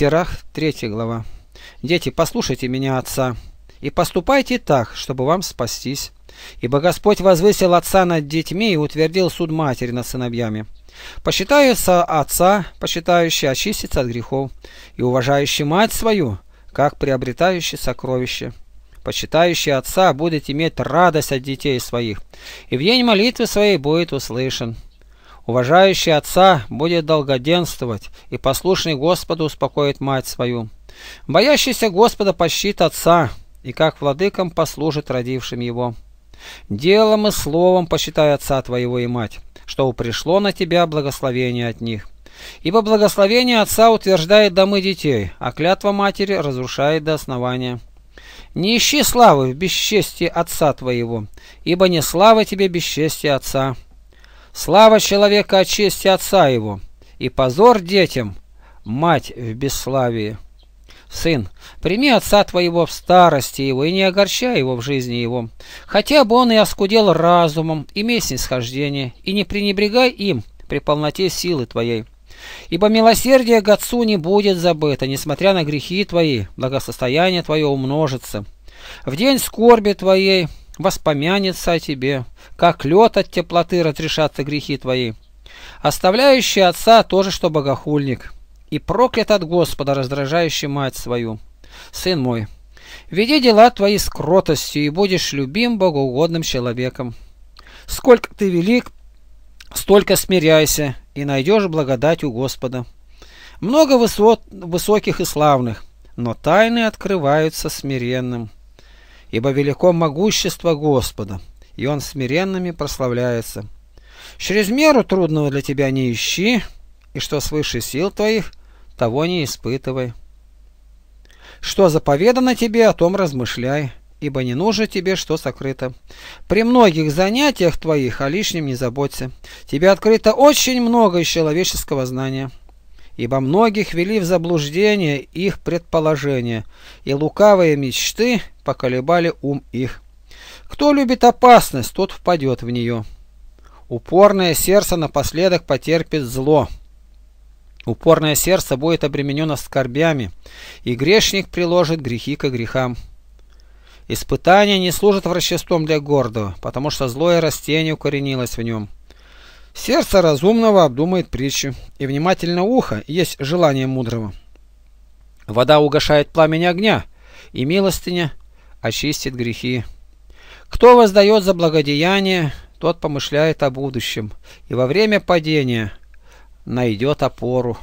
Сирах, 3 глава. «Дети, послушайте меня, Отца, и поступайте так, чтобы вам спастись. Ибо Господь возвысил Отца над детьми и утвердил суд матери над сыновьями. Посчитается Отца, посчитающий очистится от грехов, и уважающий мать свою, как приобретающий сокровище» Посчитающий отца, будет иметь радость от детей своих, и в день молитвы своей будет услышан. Уважающий отца будет долгоденствовать, и послушный Господу успокоит мать свою. Боящийся Господа пощит отца, и как владыкам послужит родившим его. Делом и словом посчитай отца твоего и мать, что пришло на тебя благословение от них. Ибо благословение отца утверждает домы детей, а клятва матери разрушает до основания. Не ищи славы в бесчестии отца твоего, ибо не слава тебе бесчестие отца. Слава человека от чести отца его, и позор детям, мать в бесславии. Сын, прими отца твоего в старости его и не огорчай его в жизни его. Хотя бы он и оскудел разумом, имей снисхождение, и не пренебрегай им при полноте силы твоей. Ибо милосердие к отцу не будет забыто, несмотря на грехи твои, благосостояние твое умножится. В день скорби твоей воспомянется о тебе, как лед от теплоты разрешатся грехи твои. Оставляющий отца тоже что богохульник, и проклят от Господа, раздражающий мать свою. Сын мой, веди дела твои с кротостью, и будешь любим богоугодным человеком. Сколько ты велик, столько смиряйся, и найдешь благодать у Господа. Много высот, высоких и славных, но тайны открываются смиренным ибо велико могущество Господа, и Он смиренными прославляется. Через меру трудного для тебя не ищи, и что свыше сил твоих, того не испытывай. Что заповедано тебе, о том размышляй, ибо не нужно тебе, что сокрыто. При многих занятиях твоих о лишнем не заботься. Тебе открыто очень много из человеческого знания ибо многих вели в заблуждение их предположения, и лукавые мечты поколебали ум их. Кто любит опасность, тот впадет в нее. Упорное сердце напоследок потерпит зло. Упорное сердце будет обременено скорбями, и грешник приложит грехи к грехам. Испытания не служит врачеством для гордого, потому что злое растение укоренилось в нем. Сердце разумного обдумает притчу, и внимательно ухо есть желание мудрого. Вода угошает пламени огня, и милостыня очистит грехи. Кто воздает за благодеяние, тот помышляет о будущем, и во время падения найдет опору.